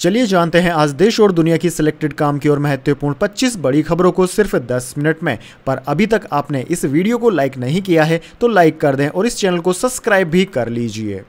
चलिए जानते हैं आज देश और दुनिया की सिलेक्टेड काम की और महत्वपूर्ण 25 बड़ी खबरों को सिर्फ 10 मिनट में पर अभी तक आपने इस वीडियो को लाइक नहीं किया है तो लाइक कर दें और इस चैनल को सब्सक्राइब भी कर लीजिए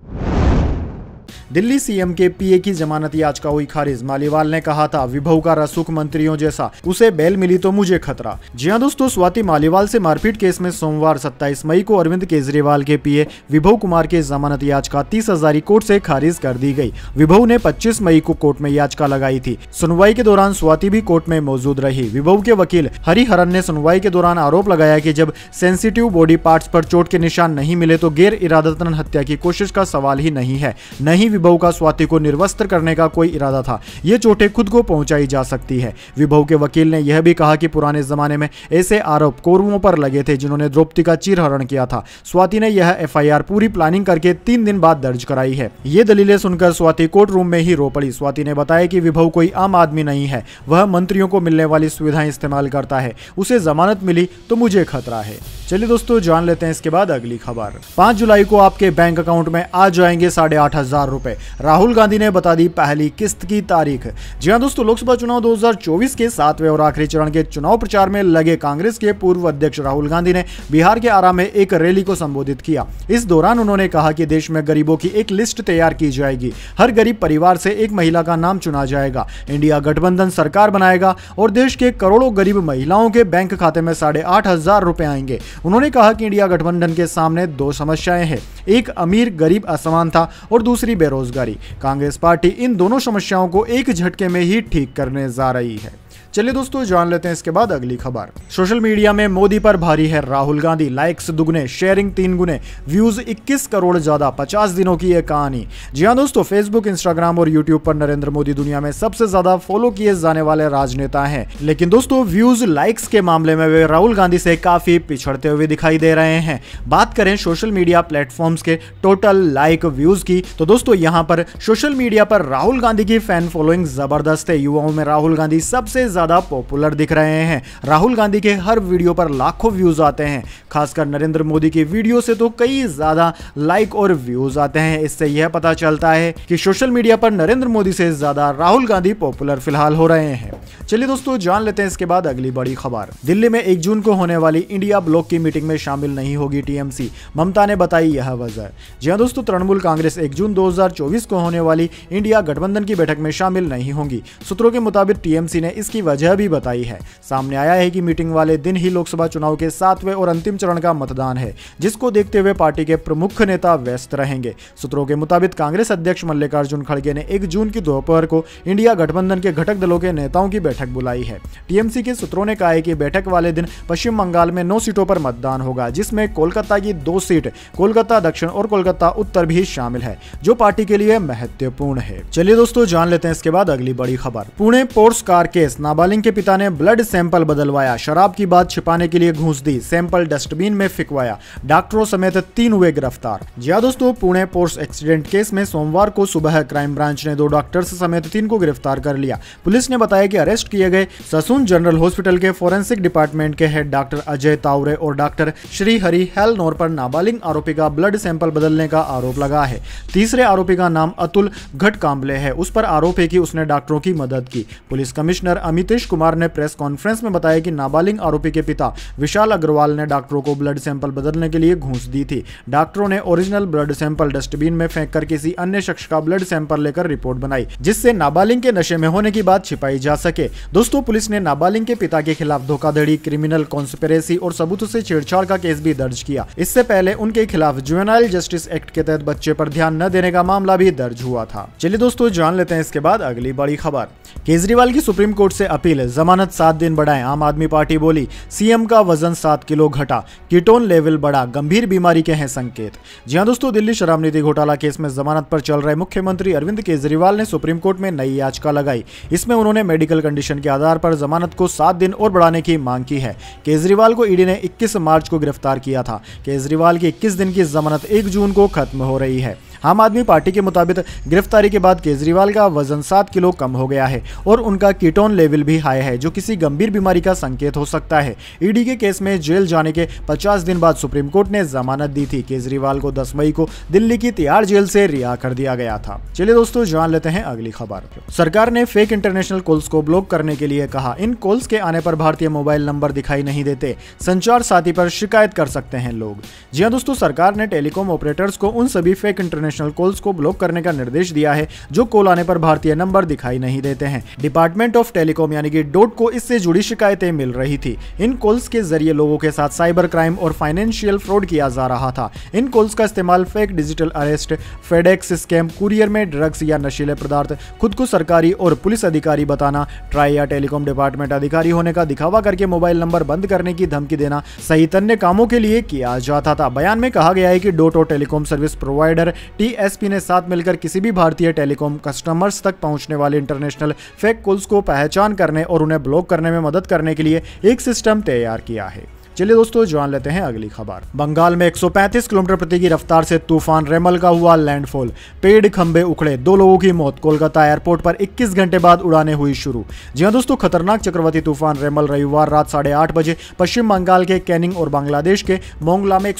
दिल्ली सीएम के पीए की जमानत याचिका हुई खारिज मालीवाल ने कहा था विभव का रसुख मंत्रियों जैसा उसे बेल मिली तो मुझे खतरा जी हाँ दोस्तों स्वाति मालीवाल से मारपीट केस में सोमवार सत्ताईस मई को अरविंद केजरीवाल के पीए विभव कुमार के जमानत याचिका तीस हजारी कोर्ट से खारिज कर दी गई विभव ने पच्चीस मई को कोर्ट में याचिका लगाई थी सुनवाई के दौरान स्वाति भी कोर्ट में मौजूद रही विभव के वकील हरिहरन ने सुनवाई के दौरान आरोप लगाया की जब सेंसिटिव बॉडी पार्ट आरोप चोट के निशान नहीं मिले तो गैर इरादतन हत्या की कोशिश का सवाल ही नहीं है नहीं विभव का स्वाति को निर्वस्त्र करने का कोई इरादा था ये चोटें खुद को पहुंचाई जा सकती है विभव के वकील ने यह भी कहा कि पुराने जमाने में ऐसे आरोप कौरवों पर लगे थे जिन्होंने द्रौपदी का चीरहरण किया था स्वाति ने यह एफ पूरी प्लानिंग करके तीन दिन बाद दर्ज कराई है ये दलीलें सुनकर स्वाति कोर्ट रूम में ही रो पड़ी स्वाति ने बताया की विभव कोई आम आदमी नहीं है वह मंत्रियों को मिलने वाली सुविधाएं इस्तेमाल करता है उसे जमानत मिली तो मुझे खतरा है चलिए दोस्तों जान लेते हैं इसके बाद अगली खबर 5 जुलाई को आपके बैंक अकाउंट में आ जाएंगे साढ़े आठ हजार रूपए रुपए राहुल गांधी ने बता दी पहली किस्त की तारीख जी हाँ दोस्तों लोकसभा चुनाव 2024 के सातवें और आखिरी चरण के चुनाव प्रचार में लगे कांग्रेस के पूर्व अध्यक्ष राहुल गांधी ने बिहार के आरा में एक रैली को संबोधित किया इस दौरान उन्होंने कहा कि देश में गरीबों की एक लिस्ट तैयार की जाएगी हर गरीब परिवार से एक महिला का नाम चुना जाएगा इंडिया गठबंधन सरकार बनाएगा और देश के करोड़ों गरीब महिलाओं के बैंक खाते में साढ़े आठ हजार रुपए आएंगे उन्होंने कहा कि इंडिया गठबंधन के सामने दो समस्याएं हैं एक अमीर गरीब असमानता और दूसरी बेरोजगार बेरोजगारी कांग्रेस पार्टी इन दोनों समस्याओं को एक झटके में ही ठीक करने जा रही है चलिए दोस्तों जान लेते हैं इसके बाद अगली खबर सोशल मीडिया में मोदी पर भारी है राहुल गांधी लाइक्स दुगने शेयरिंग तीन गुने व्यूज 21 करोड़ ज्यादा 50 दिनों की यह कहानी जी हाँ दोस्तों फेसबुक इंस्टाग्राम और यूट्यूब पर नरेंद्र मोदी दुनिया में सबसे ज्यादा फॉलो किए जाने वाले राजनेता है लेकिन दोस्तों व्यूज लाइक्स के मामले में वे राहुल गांधी से काफी पिछड़ते हुए दिखाई दे रहे हैं बात करें सोशल मीडिया प्लेटफॉर्म के टोटल लाइक व्यूज की तो दोस्तों यहाँ पर सोशल मीडिया पर राहुल गांधी की फैन फॉलोइंग जबरदस्त है युवाओं में राहुल गांधी सबसे ज़्यादा पॉपुलर दिख रहे हैं राहुल गांधी के हर वीडियो पर लाखों व्यूज़ आते हैं खासकर नरेंद्र मोदी के वीडियो से तो कई ज़्यादा लाइक और व्यूज़ आते हैं इससे यह पता चलता है कि सोशल मीडिया पर नरेंद्र मोदी से ज़्यादा राहुल गांधी पॉपुलर फिलहाल हो रहे हैं चलिए दोस्तों जान लेते हैं इसके बाद अगली बड़ी खबर दिल्ली में एक जून को होने वाली इंडिया ब्लॉक की मीटिंग में शामिल नहीं होगी टीएमसी ममता ने बताई यह वजह जी हाँ दोस्तों तृणमूल कांग्रेस एक जून 2024 को होने वाली इंडिया गठबंधन की बैठक में शामिल नहीं होंगी सूत्रों के मुताबिक टीएमसी ने इसकी वजह भी बताई है सामने आया है कि मीटिंग वाले दिन ही लोकसभा चुनाव के सातवें और अंतिम चरण का मतदान है जिसको देखते हुए पार्टी के प्रमुख नेता व्यस्त रहेंगे सूत्रों के मुताबिक कांग्रेस अध्यक्ष मल्लिकार्जुन खड़गे ने एक जून की दोपहर को इंडिया गठबंधन के घटक दलों के नेताओं की बैठक बुलाई है टीएमसी के सूत्रों ने कहा है कि बैठक वाले दिन पश्चिम बंगाल में नौ सीटों पर मतदान होगा जिसमें कोलकाता की दो सीट कोलकाता दक्षिण और कोलकाता उत्तर भी शामिल है जो पार्टी के लिए महत्वपूर्ण है चलिए दोस्तों जान लेते हैं इसके बाद अगली बड़ी खबर पुणे पोर्ट्स कार केस नाबालिग नाबालिग के पिता ने ब्लड सैंपल बदलवाया शराब की बात छिपाने के लिए घूस दी सैंपल डस्टबिन में फिकवाया डॉक्टरों समेत तीन हुए गिरफ्तार जिया दोस्तों पुणे पोर्स एक्सीडेंट केस में सोमवार को सुबह क्राइम ब्रांच ने दो डॉक्टर्स समेत तीन को गिरफ्तार कर लिया पुलिस ने बताया की अरेस्ट किए गए ससून जनरल हॉस्पिटल के फोरेंसिक डिपार्टमेंट के हेड डॉक्टर अजय तावरे और डॉक्टर श्री हरि हेलनोर पर नाबालिग आरोपी का ब्लड सैंपल बदलने का आरोप लगा है तीसरे आरोपी का नाम अतुल घट काम्बले है उस पर आरोप है कि उसने डॉक्टरों की मदद की पुलिस कमिश्नर अमित नीतीश कुमार ने प्रेस कॉन्फ्रेंस में बताया कि नाबालिग आरोपी के पिता विशाल अग्रवाल ने डॉक्टरों को ब्लड सैंपल बदलने के लिए घूस दी थी डॉक्टरों ने ओरिजिनल ब्लड सैंपल डस्टबिन में फेंक कर किसी अन्य शख्स का ब्लड सैंपल लेकर रिपोर्ट बनाई जिससे नाबालिग के नशे में होने की बात छिपाई जा सके दोस्तों पुलिस ने नाबालिग के पिता के खिलाफ धोखाधड़ी क्रिमिनल कॉन्स्पेरेसी और सबूत ऐसी छेड़छाड़ का केस भी दर्ज किया इससे पहले उनके खिलाफ जुवेनाइल जस्टिस एक्ट के तहत बच्चे आरोप ध्यान न देने का मामला भी दर्ज हुआ था चलिए दोस्तों जान लेते हैं इसके बाद अगली बड़ी खबर केजरीवाल की सुप्रीम कोर्ट से अपील जमानत सात दिन बढ़ाएं आम आदमी पार्टी बोली सीएम का वजन सात किलो घटा कीटोन लेवल बढ़ा गंभीर बीमारी के हैं संकेत जी हाँ दोस्तों दिल्ली शराब नीति घोटाला केस में जमानत पर चल रहे मुख्यमंत्री अरविंद केजरीवाल ने सुप्रीम कोर्ट में नई याचिका लगाई इसमें उन्होंने मेडिकल कंडीशन के आधार पर जमानत को सात दिन और बढ़ाने की मांग की है केजरीवाल को ईडी ने इक्कीस मार्च को गिरफ्तार किया था केजरीवाल की इक्कीस दिन की जमानत एक जून को खत्म हो रही है आम आदमी पार्टी के मुताबिक गिरफ्तारी के बाद केजरीवाल का वजन सात किलो कम हो गया है और उनका कीटोन लेवल भी हाई है जो किसी गंभीर बीमारी का संकेत हो सकता है ईडी के केस में जेल जाने के पचास दिन बाद सुप्रीम कोर्ट ने जमानत दी थी केजरीवाल को दस मई को दिल्ली की तिहाड़ जेल से रिहा कर दिया गया था चलिए दोस्तों जान लेते हैं अगली खबर सरकार ने फेक इंटरनेशनल कॉल्स को ब्लॉक करने के लिए कहा इन कॉल्स के आने पर भारतीय मोबाइल नंबर दिखाई नहीं देते संचार साथी पर शिकायत कर सकते हैं लोग जी हाँ दोस्तों सरकार ने टेलीकॉम ऑपरेटर्स को उन सभी फेक इंटरनेशनल इंटरनेशनल कॉल्स को ब्लॉक करने का निर्देश दिया है जो कॉल आने पर भारतीय नंबर दिखाई नहीं देते हैं डिपार्टमेंट ऑफ टेलीकॉम यानी कि डोट को इससे जुड़ी शिकायतें मिल रही थी इन कॉल्स के जरिए लोगों के साथ साइबर क्राइम और फाइनेंशियल फ्रॉड किया जा रहा था इन कॉल्स का इस्तेमाल fake digital arrest FedEx scam courier में ड्रग्स या नशीले पदार्थ खुद को सरकारी और पुलिस अधिकारी बताना ट्राई या टेलीकॉम डिपार्टमेंट अधिकारी होने का दिखावा करके मोबाइल नंबर बंद करने की धमकी देना सहित अन्य कामों के लिए किया जाता था बयान में कहा गया है कि डोटो टेलीकॉम सर्विस प्रोवाइडर टीएसपी ने साथ मिलकर किसी भी भारतीय टेलीकॉम कस्टमर्स तक पहुंचने वाले इंटरनेशनल फेक कॉल्स को पहचान करने और उन्हें ब्लॉक करने में मदद करने के लिए एक सिस्टम तैयार किया है चलिए दोस्तों जान लेते हैं अगली खबर बंगाल में 135 किलोमीटर प्रति की रफ्तार से तूफान रेमल का हुआ लैंडफॉल पेड़ खंबे उखड़े दो लोगों की मौत कोलकाता एयरपोर्ट पर 21 घंटे बाद उड़ाने हुई शुरू जी हाँ दोस्तों खतरनाक चक्रवर्ती तूफान रेमल रविवार रात साढ़े आठ बजे पश्चिम बंगाल के कैनिंग और बांग्लादेश के मोंगला में एक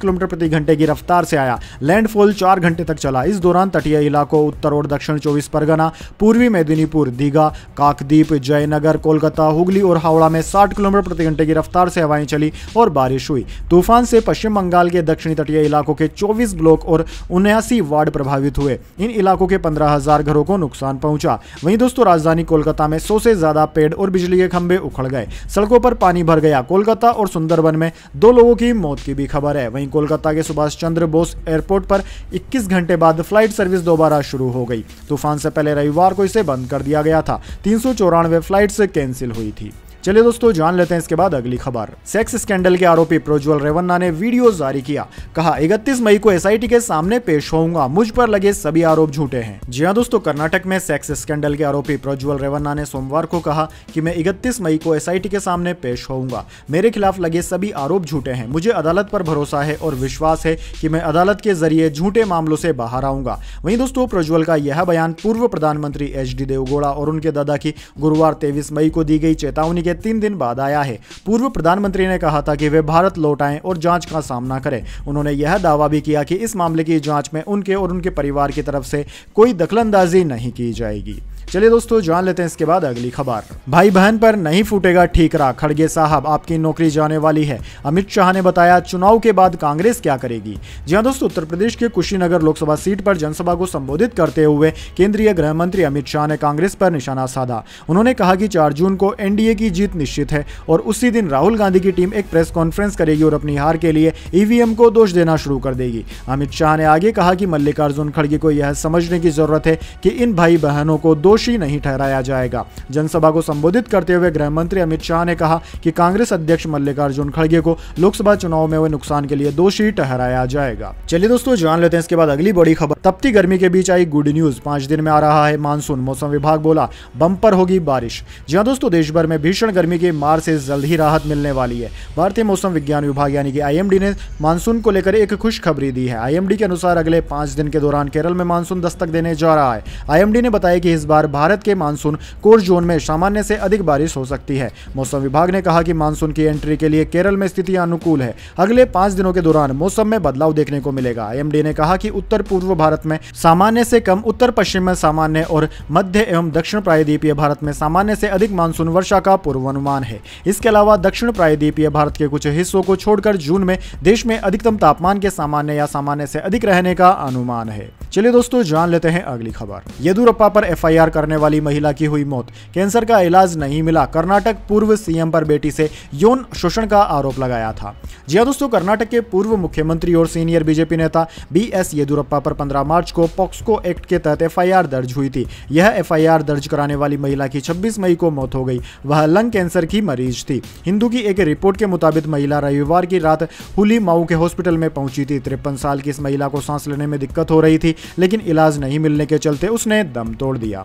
किलोमीटर प्रति घंटे की रफ्तार से आया लैंडफॉल चार घंटे तक चला इस दौरान तटीय इलाकों उत्तर और दक्षिण चौबीस परगना पूर्वी मेदिनीपुर दीघा काकदीप जयनगर कोलकाता हुगली और हावड़ा में साठ किलोमीटर प्रति घंटे की रफ्तार से हवाएं चली चली और बारिश हुई तूफान से पश्चिम बंगाल के दक्षिणी तटीय इलाकों के 24 ब्लॉक और उन्यासी वार्ड प्रभावित हुए इन इलाकों के 15,000 घरों को नुकसान पहुंचा वहीं दोस्तों राजधानी कोलकाता में सौ से ज्यादा पेड़ और बिजली के खंभे उखड़ गए सड़कों पर पानी भर गया कोलकाता और सुंदरबन में दो लोगों की मौत की भी खबर है वहीं कोलकाता के सुभाष चंद्र बोस एयरपोर्ट पर 21 घंटे बाद फ्लाइट सर्विस दोबारा शुरू हो गई तूफान से पहले रविवार को इसे बंद कर दिया गया था तीन फ्लाइट्स कैंसिल हुई थी चलिए दोस्तों जान लेते हैं इसके बाद अगली खबर सेक्स स्कैंडल के आरोपी प्रोज्वल रेवन्ना ने वीडियो जारी किया कहा इकतीस मई को एसआईटी के सामने पेश होऊंगा मुझ पर लगे सभी आरोप झूठे हैं जी हाँ दोस्तों कर्नाटक में सेक्स स्कैंडल के आरोपी प्रोज्वल रेवन्ना ने सोमवार को कहा कि मैं इकतीस मई को एस के सामने पेश होऊंगा मेरे खिलाफ लगे सभी आरोप झूठे हैं मुझे अदालत पर भरोसा है और विश्वास है की मैं अदालत के जरिए झूठे मामलों से बाहर आऊंगा वही दोस्तों प्रज्वल का यह बयान पूर्व प्रधानमंत्री एच डी देवगौड़ा और उनके दादा की गुरुवार तेईस मई को दी गई चेतावनी के तीन दिन बाद आया है पूर्व प्रधानमंत्री ने कहा था कि वे भारत लौट आए और जांच का सामना करें उन्होंने यह दावा भी किया कि इस मामले की जांच में उनके और उनके परिवार की तरफ से कोई दखलंदाजी नहीं की जाएगी चलिए दोस्तों जान लेते हैं इसके बाद अगली खबर भाई बहन पर नहीं फूटेगा ठीकरा खड़गे साहब आपकी नौकरी जाने वाली है अमित शाह ने बताया चुनाव के बाद कांग्रेस क्या करेगी जी हाँ दोस्तों उत्तर प्रदेश के कुशीनगर लोकसभा सीट पर जनसभा को संबोधित करते हुए केंद्रीय गृह मंत्री अमित शाह ने कांग्रेस पर निशाना साधा उन्होंने कहा की चार जून को एनडीए की जीत निश्चित है और उसी दिन राहुल गांधी की टीम एक प्रेस कॉन्फ्रेंस करेगी और अपनी हार के लिए ईवीएम को दोष देना शुरू कर देगी अमित शाह ने आगे कहा की मल्लिकार्जुन खड़गे को यह समझने की जरूरत है की इन भाई बहनों को दो दोषी नहीं ठहराया जाएगा जनसभा को संबोधित करते हुए गृह मंत्री अमित शाह ने कहा कि कांग्रेस अध्यक्ष मल्लिकार्जुन खड़गे को लोकसभा चुनाव में हुए नुकसान के लिए दोषी ठहराया जाएगा चलिए दोस्तों जान लेते हैं इसके बाद अगली बड़ी खबर तपती गर्मी के बीच आई गुड न्यूज पांच दिन में आ रहा है मानसून मौसम विभाग बोला बंपर होगी बारिश जी दोस्तों देश भर में भीषण गर्मी के मार से जल्द ही राहत मिलने वाली है भारतीय मौसम विज्ञान विभाग यानी कि आईएमडी ने मानसून को लेकर एक खुशखबरी दी है आईएमडी के अनुसार अगले पांच दिन के दौरान केरल में मानसून दस्तक देने जा रहा है आईएमडी ने बताया कि इस बार बार भारत के मानसून कोर जोन में सामान्य से अधिक बारिश हो सकती है मौसम विभाग ने कहा कि मानसून की एंट्री के लिए केरल में स्थिति अनुकूल है अगले पांच दिनों के दौरान मौसम में बदलाव देखने को मिलेगा आईएमडी ने कहा की उत्तर पूर्व भारत में सामान्य से कम उत्तर पश्चिम में सामान्य और मध्य एवं दक्षिण प्रायद्वीपीय भारत में सामान्य से अधिक मानसून वर्षा का पूर्वानुमान है इसके अलावा दक्षिण प्रायद्वीपीय भारत के कुछ हिस्सों को छोड़कर जून में देश में अधिकतम तापमान के सामान्य या सामान्य से अधिक रहने का अनुमान है चलिए दोस्तों जान लेते हैं अगली खबर येदुरप्पा पर एफआईआर करने वाली महिला की हुई मौत कैंसर का इलाज नहीं मिला कर्नाटक पूर्व सीएम पर बेटी से यौन शोषण का आरोप लगाया था जी हाँ दोस्तों कर्नाटक के पूर्व मुख्यमंत्री और सीनियर बीजेपी नेता बी एस येदुरप्पा पर पंद्रह मार्च को पॉक्सको एक्ट के तहत एफ दर्ज हुई थी यह एफ दर्ज कराने वाली महिला की छब्बीस मई को मौत हो गई वह लंग कैंसर की मरीज थी हिंदू की एक रिपोर्ट के मुताबिक महिला रविवार की रात हुली माऊ के हॉस्पिटल में पहुंची थी तिरपन साल की इस महिला को सांस लेने में दिक्कत हो रही थी लेकिन इलाज नहीं मिलने के चलते उसने दम तोड़ दिया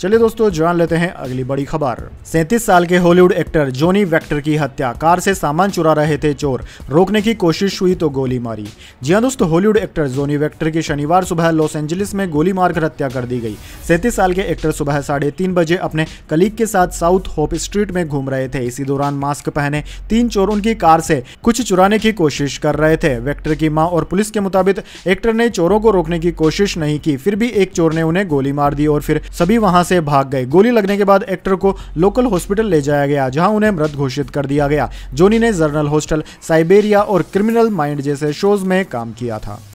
चलिए दोस्तों जान लेते हैं अगली बड़ी खबर सैंतीस साल के हॉलीवुड एक्टर जोनी वेक्टर की हत्या कार से सामान चुरा रहे थे चोर रोकने की कोशिश हुई तो गोली मारी जी हाँ दोस्तों हॉलीवुड एक्टर जोनी वेक्टर की शनिवार सुबह लॉस एंजलिस में गोली मारकर हत्या कर दी गई सैंतीस साल के एक्टर सुबह साढ़े तीन बजे अपने कलीग के साथ साउथ होप स्ट्रीट में घूम रहे थे इसी दौरान मास्क पहने तीन चोर उनकी कार से कुछ चुराने की कोशिश कर रहे थे वेक्टर की माँ और पुलिस के मुताबिक एक्टर ने चोरों को रोकने की कोशिश नहीं की फिर भी एक चोर ने उन्हें गोली मार दी और फिर सभी वहां से भाग गए गोली लगने के बाद एक्टर को लोकल हॉस्पिटल ले जाया गया जहां उन्हें मृत घोषित कर दिया गया जोनी ने जर्नल हॉस्टल साइबेरिया और क्रिमिनल माइंड जैसे शोज में काम किया था